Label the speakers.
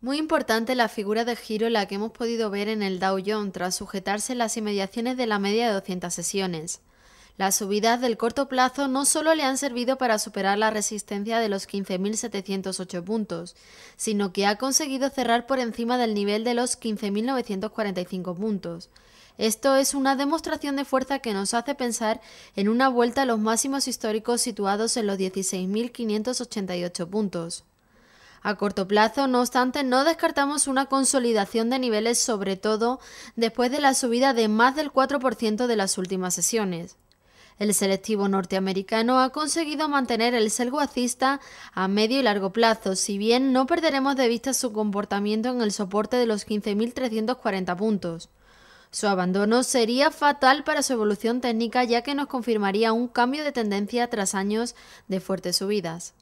Speaker 1: Muy importante la figura de giro la que hemos podido ver en el Dow Jones tras sujetarse las inmediaciones de la media de 200 sesiones. Las subidas del corto plazo no solo le han servido para superar la resistencia de los 15.708 puntos, sino que ha conseguido cerrar por encima del nivel de los 15.945 puntos. Esto es una demostración de fuerza que nos hace pensar en una vuelta a los máximos históricos situados en los 16.588 puntos. A corto plazo, no obstante, no descartamos una consolidación de niveles, sobre todo después de la subida de más del 4% de las últimas sesiones. El selectivo norteamericano ha conseguido mantener el selgo a medio y largo plazo, si bien no perderemos de vista su comportamiento en el soporte de los 15.340 puntos. Su abandono sería fatal para su evolución técnica ya que nos confirmaría un cambio de tendencia tras años de
Speaker 2: fuertes subidas.